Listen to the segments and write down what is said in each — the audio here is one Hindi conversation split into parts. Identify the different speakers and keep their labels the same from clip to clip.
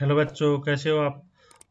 Speaker 1: हेलो बच्चों कैसे हो आप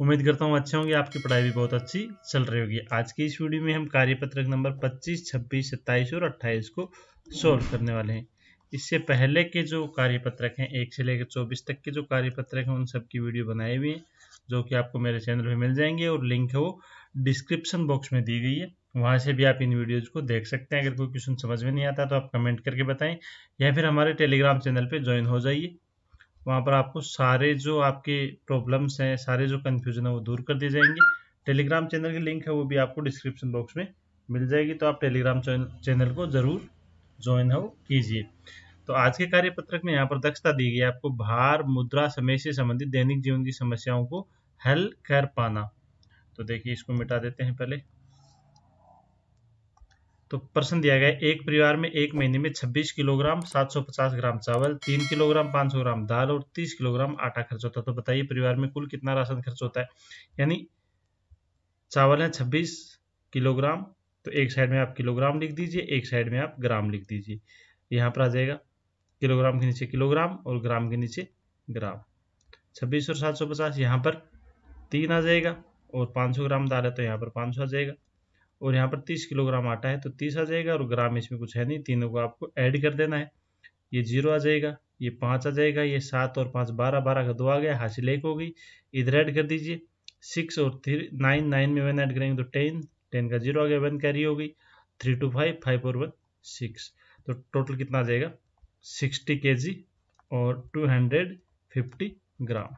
Speaker 1: उम्मीद करता हूँ अच्छे होंगे आपकी पढ़ाई भी बहुत अच्छी चल रही होगी आज की इस वीडियो में हम कार्यपत्रक नंबर 25, 26, 27 और 28 को सॉल्व करने वाले हैं इससे पहले के जो कार्यपत्रक हैं एक से लेकर चौबीस तक के जो कार्यपत्रक हैं उन सब की वीडियो बनाई हुई है जो कि आपको मेरे चैनल पर मिल जाएंगे और लिंक है वो डिस्क्रिप्शन बॉक्स में दी गई है वहाँ से भी आप इन वीडियोज़ को देख सकते हैं अगर कोई क्वेश्चन समझ में नहीं आता तो आप कमेंट करके बताएं या फिर हमारे टेलीग्राम चैनल पर ज्वाइन हो जाइए वहाँ पर आपको सारे जो आपके प्रॉब्लम्स हैं सारे जो कन्फ्यूजन है वो दूर कर दिए जाएंगे टेलीग्राम चैनल की लिंक है वो भी आपको डिस्क्रिप्शन बॉक्स में मिल जाएगी तो आप टेलीग्राम चैनल को ज़रूर ज्वाइन हो कीजिए तो आज के कार्यपत्रक में यहाँ पर दक्षता दी गई आपको भार मुद्रा समय से संबंधित दैनिक जीवन की समस्याओं को हल कर पाना तो देखिए इसको मिटा देते हैं पहले तो प्रश्न दिया गया एक परिवार में एक महीने में 26 किलोग्राम 750 ग्राम चावल 3 किलोग्राम 500 ग्राम दाल और 30 किलोग्राम आटा खर्च होता है तो बताइए परिवार में कुल कितना राशन खर्च होता है यानी चावल है 26 किलोग्राम तो एक साइड में आप किलोग्राम लिख दीजिए एक साइड में आप ग्राम लिख दीजिए यहाँ पर आ जाएगा किलोग्राम के नीचे किलोग्राम और ग्राम के नीचे ग्राम छब्बीस और सात सौ पचास यहाँ पर तीन आ जाएगा और पाँच सौ ग्राम दाल है तो यहाँ पर पाँच सौ आ जाएगा और यहाँ पर तीस किलोग्राम आटा है तो तीस आ जाएगा और ग्राम इसमें कुछ है नहीं तीनों को आपको ऐड कर देना है ये जीरो आ जाएगा ये पाँच आ जाएगा ये सात और पाँच बारह बारह का दो आ गया हासिल एक हो गई इधर ऐड कर दीजिए सिक्स और थ्री नाइन नाइन में वन ऐड करेंगे तो टेन टेन का जीरो आ गया वन कैरी हो गई थ्री टू फाइव फाइव और वन सिक्स तो टोटल कितना आ जाएगा सिक्सटी के जी और टू हंड्रेड फिफ्टी ग्राम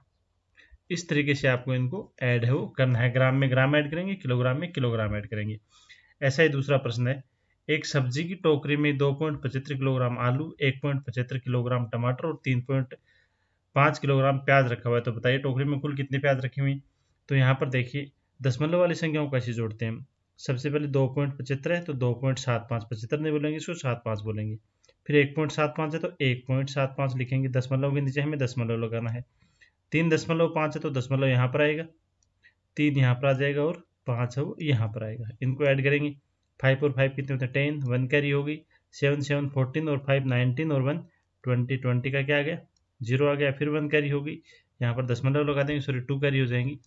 Speaker 1: इस तरीके से आपको इनको ऐड है वो करना है ग्राम में ग्राम ऐड करेंगे किलोग्राम में किलोग्राम ऐड करेंगे ऐसा ही दूसरा प्रश्न है एक सब्जी की टोकरी में दो पॉइंट पचहत्तर किलोग्राम आलू एक पॉइंट पचहत्तर किलोग्राम टमाटर और तीन पॉइंट पाँच किलोग्राम प्याज रखा हुआ है तो बताइए टोकरी में कुल कितने प्याज रखे हुए तो यहाँ पर देखिए दशमलव वाली संख्याओं कैसे जोड़ते हैं सबसे पहले दो पॉइंट पचहत्तर है तो दो पॉइंट सात पाँच पचहत्तर नहीं बोलेंगे इसको सात पाँच बोलेंगे फिर एक पॉइंट सात पाँच है तो एक पॉइंट सात पाँच लिखेंगे दशमलव के नीचे हमें दशमलव लगाना है तीन दशमलव पाँच है तो दशमलव यहाँ पर आएगा तीन यहाँ पर आ जाएगा और पाँच है वो यहाँ पर आएगा इनको ऐड करेंगे फाइव और फाइव कितने होते हैं टेन वन कैरी होगी सेवन सेवन फोर्टीन और फाइव नाइनटीन और वन ट्वेंटी ट्वेंटी का क्या आ गया जीरो आ गया फिर वन कैरी होगी यहाँ पर दशमलव लगा देंगे सॉरी टू कैरी हो जाएंगी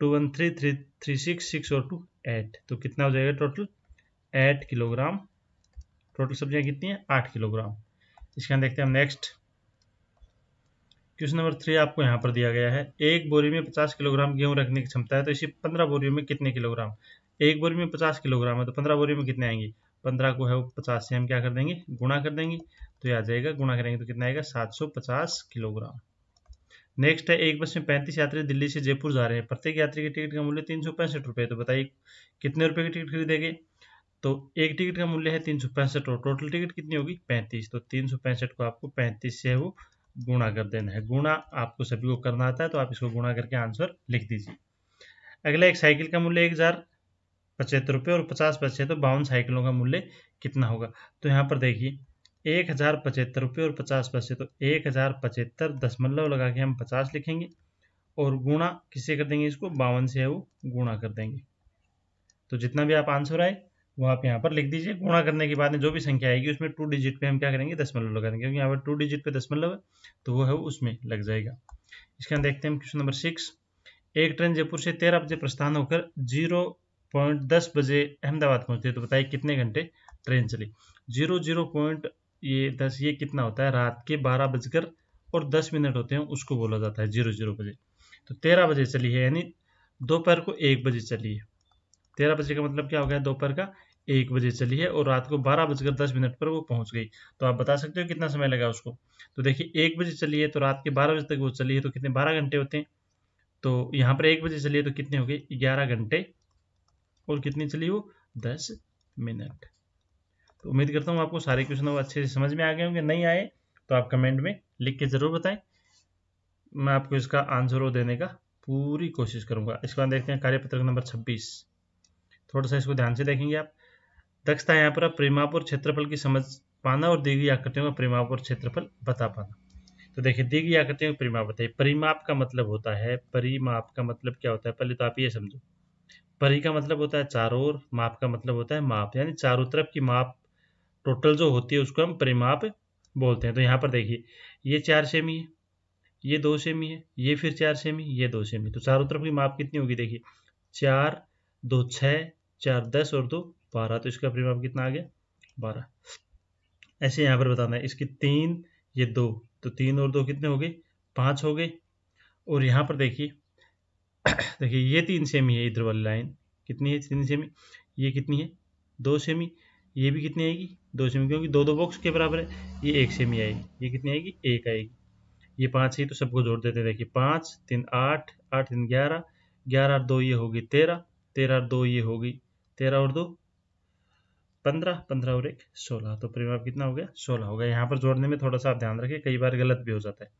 Speaker 1: two one three three three six six और टू एट तो कितना हो जाएगा टोटल एट किलोग्राम टोटल सब्जियाँ कितनी हैं आठ किलोग्राम इसके देखते हैं हम नेक्स्ट क्वेश्चन नंबर थ्री आपको यहाँ पर दिया गया है एक बोरी में पचास किलोग्राम गेहूँ रखने की क्षमता है तो इसी पंद्रह बोरियों में कितने किलोग्राम एक बोरी में पचास किलोग्राम है तो पंद्रह बोरी में कितने आएंगे पंद्रह को है वो पचास से हम क्या कर देंगे गुणा कर देंगे तो ये आ जाएगा गुणा करेंगे तो कितना आएगा सात सौ पचास किलोग्राम नेक्स्ट है एक बस में पैंतीस यात्री दिल्ली से जयपुर जा रहे हैं प्रत्येक यात्री के टिकट का मूल्य तीन सौ पैंसठ रुपये तो बताइए कितने रुपए की टिकट खरीदेंगे तो एक टिकट का मूल्य है तीन सौ पैंसठ और टोटल टिकट कितनी होगी पैंतीस तो तीन सौ पैंसठ को आपको पैंतीस से वो गुणा कर देना है गुणा आपको सभी को करना आता है तो आप इसको गुणा करके आंसर लिख दीजिए अगला एक साइकिल का मूल्य एक हज़ार पचहत्तर रुपये और पचास पैसे तो बावन साइकिलों का मूल्य कितना होगा तो यहाँ पर देखिए एक हज़ार पचहत्तर रुपये और पचास पैसे तो एक हज़ार पचहत्तर दशमलव लगा के हम पचास लिखेंगे और गुणा किससे कर देंगे इसको बावन से है वो गुणा कर देंगे तो जितना भी आप आंसर आए वो आप यहाँ पर लिख दीजिए गुणा करने के बाद में जो भी संख्या आएगी उसमें टू डिजिट पे हम क्या करेंगे दशमलव लगाएंगे क्योंकि यहाँ पर टू डिजिट पे दशमलव है तो वो है उसमें लग जाएगा इसके अंदर देखते हैं क्वेश्चन नंबर सिक्स एक ट्रेन जयपुर से तेरह बजे प्रस्थान होकर जीरो पॉइंट दस बजे अहमदाबाद पहुंचती है तो बताइए कितने घंटे ट्रेन चली जीरो जीरो पॉइंट ये दस ये कितना होता है रात के बारह बजकर और दस मिनट होते हैं उसको बोला जाता है जीरो जीरो बजे तो तेरह बजे चली है यानी दोपहर को एक बजे चली है तेरह बजे का मतलब क्या हो गया दोपहर का एक बजे चली है और रात को बारह बजकर दस मिनट पर वो पहुंच गई तो आप बता सकते हो कितना समय लगा उसको तो देखिए एक बजे चली है तो रात के बारह बजे तक वो चली है तो कितने बारह घंटे होते हैं तो यहाँ पर एक बजे चली है तो कितने हो गए ग्यारह घंटे और कितनी चली वो दस मिनट तो उम्मीद करता हूँ आपको सारे क्वेश्चन अच्छे से समझ में आ गए होंगे नहीं आए तो आप कमेंट में लिख के ज़रूर बताएं मैं आपको इसका आंसर देने का पूरी कोशिश करूंगा इसके बाद देखते हैं कार्यपत्रक नंबर छब्बीस थोड़ा सा इसको ध्यान से देखेंगे आप दक्षता यहाँ पर आप प्रेमापुर क्षेत्रफल की समझ पाना और दीघी आकृतियों का प्रेमापुर क्षेत्रफल बता पाना तो देखिए दी आकृतियों का परिमाप बताइए परिमाप का मतलब होता है परिमाप का मतलब क्या होता है पहले तो आप ये समझो परी का मतलब होता है चारों ओर माप का मतलब होता है माप यानी चारों तरफ की माप टोटल जो होती है उसको हम परिमाप बोलते हैं तो यहाँ पर देखिए ये चार सेमी है ये दो सेमी है ये फिर चार सेमी ये दो सेमी तो चारों तरफ की माप कितनी होगी देखिए चार दो छः चार दस और दो बारह तो इसका परिमाप कितना आ गया बारह ऐसे यहाँ पर बताना है इसकी तीन ये दो तो तीन और दो कितने हो गए पाँच हो गए और यहाँ पर देखिए देखिए ये तीन सेमी है इधर वाली लाइन कितनी है तीन सेमी ये कितनी है दो सेमी ये भी कितनी आएगी दो सेमी क्योंकि दो दो बॉक्स के बराबर है ये एक सेमी आएगी ये कितनी आएगी एक आएगी ये पाँच है तो सबको जोड़ देते हैं देखिए पाँच तीन आठ आठ तीन ग्यारह ग्यारह और दो ये होगी तेरह तेरह और दो ये होगी तेरह और दो पंद्रह पंद्रह और एक सोलह तो परिमाप कितना हो गया सोलह हो गया यहाँ पर जोड़ने में थोड़ा सा आप ध्यान रखें कई बार गलत भी हो जाता है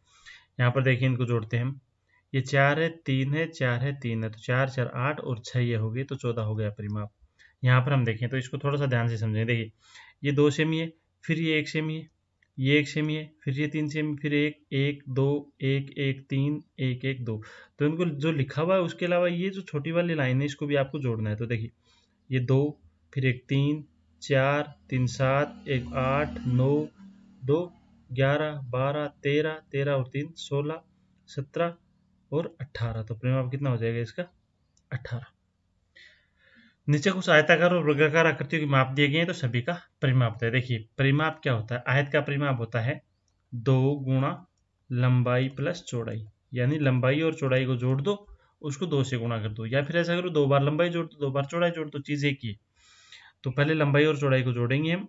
Speaker 1: यहाँ पर देखिए इनको जोड़ते हैं हम ये चार है तीन है चार है तीन है तो चार चार आठ और छः ये हो गए तो चौदह हो गया परिमाप यहाँ पर हम देखें तो इसको थोड़ा सा ध्यान से समझें देखिए ये दो सेमी है फिर ये एक सेमी है ये एक सेमी है फिर ये तीन सेमी फिर एक एक दो एक एक तीन एक एक दो तो इनको जो लिखा हुआ है उसके अलावा ये जो छोटी वाली लाइन है इसको भी आपको जोड़ना है तो देखिए ये दो फिर एक तीन चार तीन सात एक आठ नौ दो ग्यारह बारह तेरह तेरह और तीन सोलह सत्रह और अट्ठारह तो आप कितना हो जाएगा इसका अट्ठारह नीचे कुछ आयताकार और वर्गाकार आकृतियों के माप दिए गए हैं तो सभी का परिमाप होता है देखिए परिमाप क्या होता है आयत का परिमाप होता है दो गुणा लंबाई प्लस चौड़ाई यानी लंबाई और चौड़ाई को जोड़ दो उसको दो से गुणा कर दो या फिर ऐसा करो दो बार लंबाई जोड़ दो दो बार चौड़ाई जोड़ दो चीज़ एक ही है तो पहले लंबाई और चौड़ाई को जोड़ेंगे हम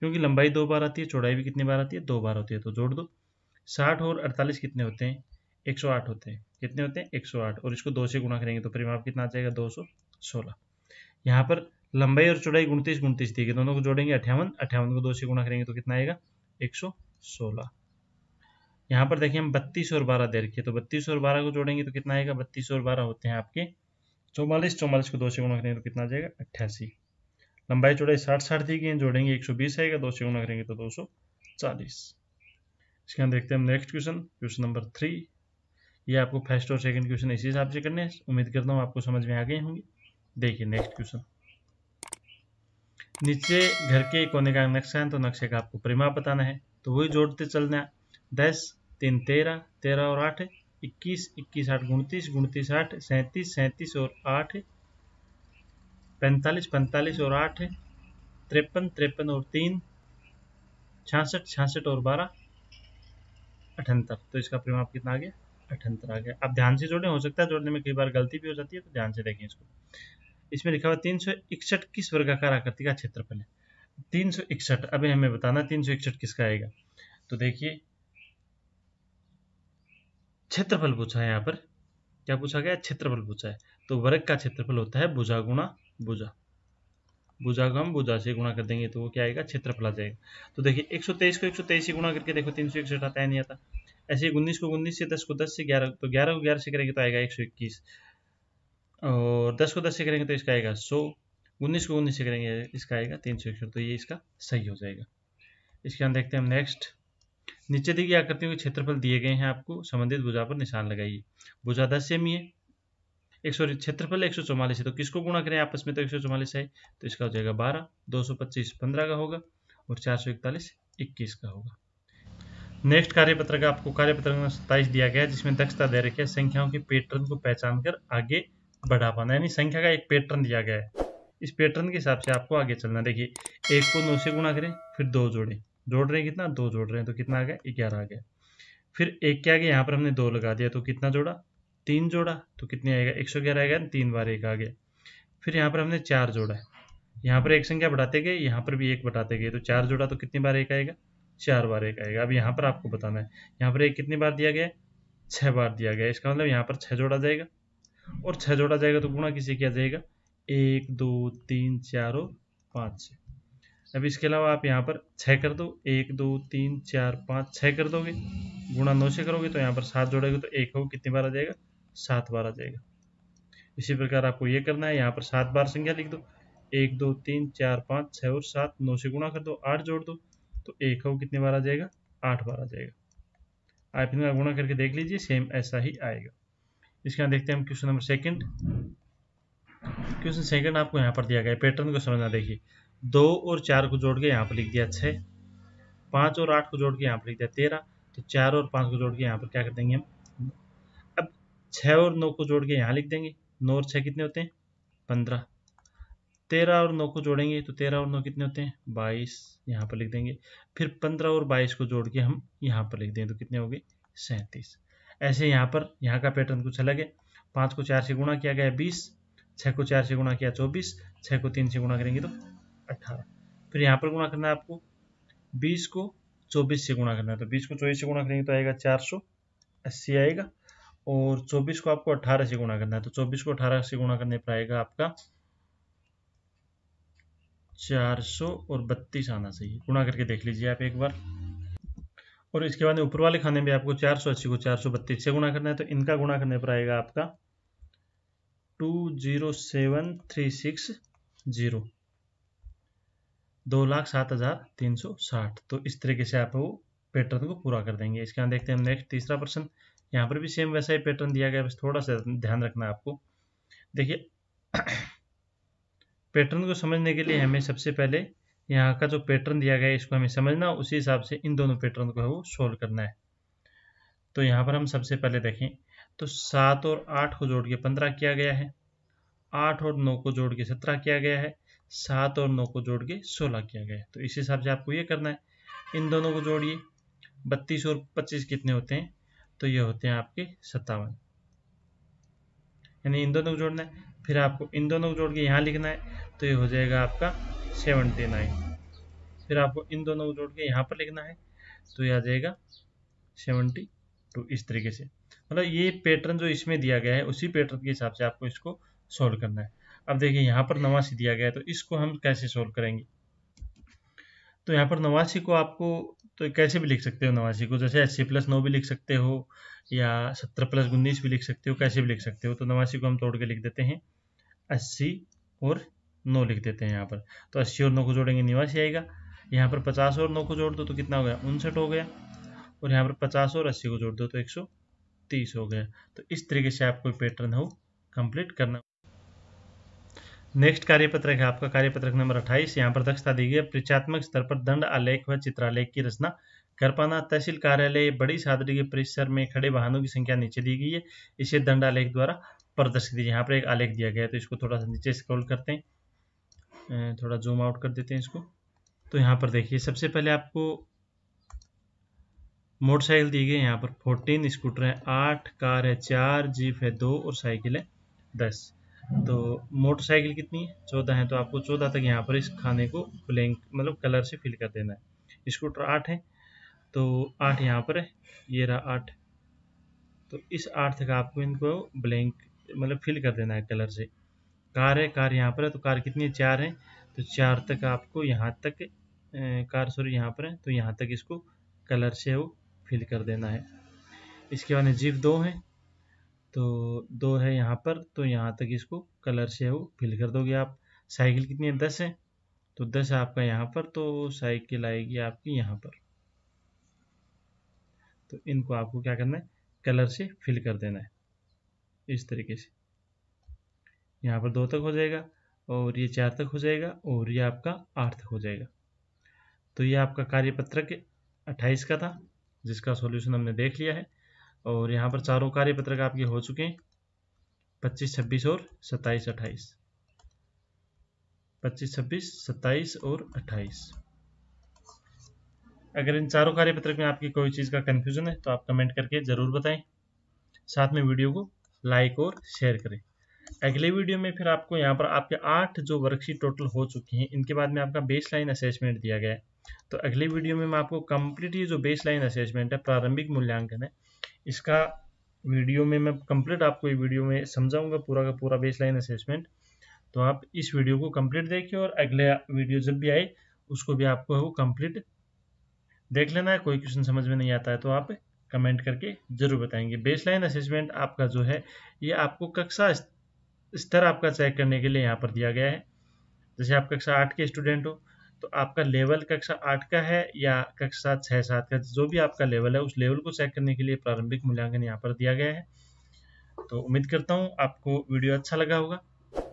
Speaker 1: क्योंकि लंबाई दो बार आती है चौड़ाई भी कितनी बार आती है दो बार होती है तो जोड़ दो साठ और अड़तालीस कितने होते हैं एक सौ आठ होते हैं कितने होते हैं एक सौ आठ और इसको दो से गुणा करेंगे तो परिमाप कितना आ जाएगा दो सौ सोलह यहाँ पर लंबाई और चौड़ाई उनतीस उनतीस थी दोनों को जोड़ेंगे अठावन अठावन को दो से गुणा करेंगे तो कितना आएगा एक सौ सोलह यहाँ पर देखिए हम बत्तीस और बारह दे रखिए तो बत्तीस और बारह को जोड़ेंगे तो कितना आएगा बत्तीस और बारह होते हैं आपके चौवालीस चौवालीस को दो से गुणा करेंगे तो कितना आ जाएगा अट्ठासी लंबाई चौड़ाई साठ साठ थी कि जोड़ेंगे एक सौ बीस आएगा दो से करेंगे तो दो सौ चालीस इसके बाद देखते हैं हम next question question number three ये आपको फर्स्ट और सेकंड क्वेश्चन इसी हिसाब से करने हैं उम्मीद करता हूँ आपको समझ में आ गए होंगे देखिए नेक्स्ट क्वेश्चन नीचे घर के कोने का नक्शा है तो नक्शे का आपको परिमाप बताना है तो वही जोड़ते चलना दस तीन तेरह तेरह और आठ इक्कीस इक्कीस आठ उनतीस उनतीस आठ सैंतीस सैंतीस और आठ पैंतालीस पैंतालीस और आठ तिरपन तिरपन और तीन छियासठ छियासठ और बारह अठहत्तर तो इसका परिमाप कितना आ गया अठहत्तर आ गया अब ध्यान से जोड़ने हो सकता है जोड़ने में कई बार गलती भी हो जाती है तो ध्यान से देखें इसको इसमें लिखा हुआ तीन सौ इकसठ किस वर्गाकार आकृति का क्षेत्रफल है तीन सौ इकसठ अभी हमें बताना तीन सौ इकसठ किसका आएगा तो देखिए क्षेत्रफल पूछा है यहाँ पर क्या पूछा गया क्षेत्रफल पूछा है तो वर्ग का क्षेत्रफल होता है भुजा गुणा भुजा भुजा को हम भुजा से गुणा कर देंगे तो वो क्या आएगा क्षेत्रफल आ जाएगा तो देखिए एक सौ तेईस को एक सौ तेईस से गुणा करके देखो तीन सौ इकसठ आता है नहीं आता ऐसे उन्नीस को उन्नीस से दस को दस से ग्यारह तो ग्यारह को ग्यारह से करेंगे तो आएगा एक सौ इक्कीस और दस को दस से करेंगे तो इसका आएगा सौ उन्नीस को उन्नीस से करेंगे इसका आएगा तीन सौ इकसठ तो ये इसका सही हो जाएगा इसके अंदर देखते हैं नेक्स्ट नीचे दिखिए आकृतियों के क्षेत्रफल दिए गए हैं आपको संबंधित भुजा पर निशान लगाइए भुजा दस सेमी है एक सॉरी क्षेत्रफल एक सौ चौवालीस है तो किसको गुणा करें आपस में तो एक सौ चौवालीस है तो इसका हो जाएगा बारह दो सौ पच्चीस पंद्रह का होगा और चार सौ इकतालीस इक्कीस का होगा नेक्स्ट कार्यपत्र का आपको कार्यपत्र में सत्ताईस दिया गया है जिसमें दक्षता दे रखी है संख्याओं के पैटर्न को पहचान कर आगे बढ़ा पाना यानी संख्या का एक पैटर्न दिया गया है इस पैटर्न के हिसाब से आपको आगे चलना देखिए एक को नौ से गुणा करें फिर दो जोड़ें जोड़ रहे हैं कितना दो जोड़ रहे हैं तो कितना आ गया ग्यारह आ गया फिर एक के आगे यहाँ पर हमने दो लगा दिया तो कितना जोड़ा तीन जोड़ा तो कितने आएगा एक सौ ग्यारह आएगा तीन बार एक आ गया फिर यहाँ पर हमने चार जोड़ा है यहाँ पर एक संख्या बढ़ाते गए यहाँ पर भी एक बढ़ाते गए तो चार जोड़ा तो कितनी बार एक आएगा चार बार एक आएगा अब यहाँ पर आपको बताना है यहाँ पर एक कितनी बार दिया गया छः बार दिया गया इसका मतलब यहाँ पर छः जोड़ा जाएगा और छः जोड़ा जाएगा तो गुणा किसे किया जाएगा एक दो तीन चार और पाँच अब इसके अलावा आप यहाँ पर छः कर दो एक दो तीन चार पाँच छः कर दोगे गुणा नौ से करोगे तो यहाँ पर सात जोड़ेगे तो एक हो कितनी बार आ जाएगा सात बार आ जाएगा इसी प्रकार आपको ये करना है यहाँ पर सात बार संख्या लिख दो एक दो तीन चार पाँच छः और सात नौ से गुणा कर दो आठ जोड़ दो तो एक हो कितने बार आ जाएगा आठ बार आ जाएगा आप इतना गुणा करके देख लीजिए सेम ऐसा ही आएगा इसके बाद देखते हैं हम question number second question second आपको यहाँ पर दिया गया पैटर्न को समझना देखिए दो और चार को जोड़ के यहाँ पर लिख दिया छः पाँच और आठ को जोड़ के यहाँ पर लिख दिया तेरह तो चार और पाँच को जोड़ के यहाँ पर क्या कर देंगे हम छः और नौ को जोड़ के यहाँ लिख देंगे नौ और छः कितने होते हैं पंद्रह तेरह और नौ को जोड़ेंगे तो तेरह और नौ कितने होते हैं बाईस यहाँ पर लिख देंगे फिर पंद्रह और बाईस को जोड़ के हम यहाँ पर लिख देंगे तो कितने हो गए सैंतीस ऐसे यहाँ पर यहाँ का पैटर्न कुछ अलग है पाँच को चार से गुणा किया गया बीस छः को चार से गुणा किया चौबीस छः को तीन से गुणा करेंगे तो अट्ठारह फिर यहाँ पर गुणा करना है आपको बीस को चौबीस से गुणा करना है तो बीस को चौबीस से गुणा करेंगे तो आएगा चार सौ अस्सी आएगा और 24 को आपको 18 से गुणा करना है तो 24 को 18 से गुणा करने पर आएगा आपका 400 और बत्तीस आना चाहिए गुणा करके देख लीजिए आप एक बार और इसके बाद ऊपर वाले खाने में आपको चार सौ अस्सी को चार सौ बत्तीस से गुणा करना है तो इनका गुणा करने पर आएगा आपका two zero seven three six zero दो लाख सात हजार तीन सौ साठ तो इस तरीके से आप वो पैटर्न को पूरा कर देंगे इसके बाद देखते हैं नेक्स्ट तीसरा प्रश्न यहाँ पर भी सेम वैसा ही पैटर्न दिया गया बस थोड़ा सा ध्यान रखना आपको देखिए पैटर्न को समझने के लिए हमें सबसे पहले यहाँ का जो पैटर्न दिया गया है इसको हमें समझना उसी हिसाब से इन दोनों पैटर्न को है वो सोल्व करना है तो यहाँ पर हम सबसे पहले देखें तो सात और आठ को जोड़ के पंद्रह किया गया है आठ और नौ को जोड़ के सत्रह किया गया है सात और नौ को जोड़ के सोलह किया गया है तो इस हिसाब से आपको ये करना है इन दोनों को जोड़िए बत्तीस और पच्चीस कितने होते हैं तो ये होते हैं आपके सत्तावन यानी इन दोनों को जोड़ना है फिर आपको इन दोनों को जोड़ के यहाँ लिखना है तो ये हो जाएगा आपका सेवनटी नाइन फिर आपको इन दोनों को जोड़ के यहाँ पर लिखना है तो ये आ जाएगा सेवनटी टू इस तरीके से मतलब ये पैटर्न जो इसमें दिया गया है उसी पैटर्न के हिसाब से आपको इसको सोल्व करना है अब देखिए यहाँ पर नवासी दिया गया है तो इसको हम कैसे सोल्व करेंगे तो यहाँ पर नवासी को आपको तो कैसे भी लिख सकते हो नवासी को जैसे अस्सी प्लस नौ भी लिख सकते हो या सत्तर प्लस उन्नीस भी लिख सकते हो कैसे भी लिख सकते हो तो नवासी को हम तोड़ के लिख देते हैं अस्सी और नौ लिख देते हैं यहाँ पर तो अस्सी और नौ को जोड़ेंगे निवासी आएगा यहाँ पर पचास और नौ को जोड़ दो तो कितना हो गया उनसठ हो गया और यहाँ पर पचास और अस्सी को जोड़ दो तो एक सौ तीस हो गया तो इस तरीके से आपको पैटर्न हो कंप्लीट करना नेक्स्ट कार्यपत्रक है आपका कार्यपत्रक नंबर अट्ठाईस यहाँ पर दक्षता दी गई है परीक्षात्मक स्तर पर दंड आलेख व चित्रालेख की रचना कर पाना तहसील कार्यालय बड़ी सादरी के परिसर में खड़े वाहनों की संख्या नीचे दी गई है इसे दंड आलेख द्वारा प्रदर्शित यहाँ पर एक आलेख दिया गया है तो इसको थोड़ा सा नीचे स्क्रॉल करते हैं थोड़ा जूम आउट कर देते हैं इसको तो यहाँ पर देखिए सबसे पहले आपको मोटरसाइकिल दी गई है यहाँ पर फोर्टीन स्कूटर है आठ कार है चार जीप है दो और साइकिल है दस तो मोटरसाइकिल कितनी है चौदह है तो आपको चौदह तक यहाँ पर इस खाने को ब्लैंक मतलब कलर से फिल कर देना है स्कूटर आठ है तो आठ यहाँ पर है ये रहा आठ तो इस आठ तक आपको इनको ब्लैंक मतलब फिल कर देना है कलर से कार है कार यहाँ पर है तो कार कितनी है चार है तो चार तक आपको यहाँ तक कार सॉरी यहाँ पर है तो यहाँ तक इसको कलर से वो फिल कर देना है इसके बाद जीप दो है तो दो है यहाँ पर तो यहाँ तक इसको कलर से वो फिल कर दोगे आप साइकिल कितनी है दस है तो दस आपका यहाँ पर तो साइकिल आएगी आपकी यहाँ पर तो इनको आपको क्या करना है कलर से फिल कर देना है इस तरीके से यहाँ पर दो तक हो जाएगा और ये चार तक हो जाएगा और ये आपका आठ तक हो जाएगा तो ये आपका कार्यपत्रक अट्ठाईस का था जिसका सॉल्यूशन हमने देख लिया है और यहाँ पर चारों कार्य पत्रक आपके हो चुके हैं पच्चीस छब्बीस और सत्ताईस अट्ठाईस पच्चीस छब्बीस सत्ताईस और अट्ठाईस अगर इन चारों कार्य पत्रक में आपकी कोई चीज़ का कन्फ्यूजन है तो आप कमेंट करके ज़रूर बताएं साथ में वीडियो को लाइक और शेयर करें अगले वीडियो में फिर आपको यहाँ पर आपके आठ जो वर्कशीट टोटल हो चुकी हैं इनके बाद में आपका बेस लाइन असेसमेंट दिया गया है तो अगले वीडियो में मैं आपको कंप्लीट ये जो बेस लाइन असेसमेंट है प्रारंभिक मूल्यांकन है इसका वीडियो में मैं कंप्लीट आपको ये वीडियो में समझाऊंगा पूरा का पूरा बेस लाइन असेसमेंट तो आप इस वीडियो को कंप्लीट देखिए और अगले वीडियो जब भी आए उसको भी आपको कंप्लीट देख लेना है कोई क्वेश्चन समझ में नहीं आता है तो आप कमेंट करके जरूर बताएंगे बेस लाइन असेसमेंट आपका जो है ये आपको कक्षा स्तर आपका चेक करने के लिए यहाँ पर दिया गया है जैसे आप कक्षा आठ के स्टूडेंट हो तो आपका लेवल कक्षा आठ का है या कक्षा छः सात का जो भी आपका लेवल है उस लेवल को चेक करने के लिए प्रारंभिक मूल्यांकन यहाँ पर दिया गया है तो उम्मीद करता हूँ आपको वीडियो अच्छा लगा होगा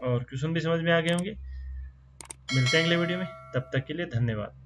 Speaker 1: और क्वेश्चन भी समझ में आ गए होंगे मिलते हैं अगले वीडियो में तब तक के लिए धन्यवाद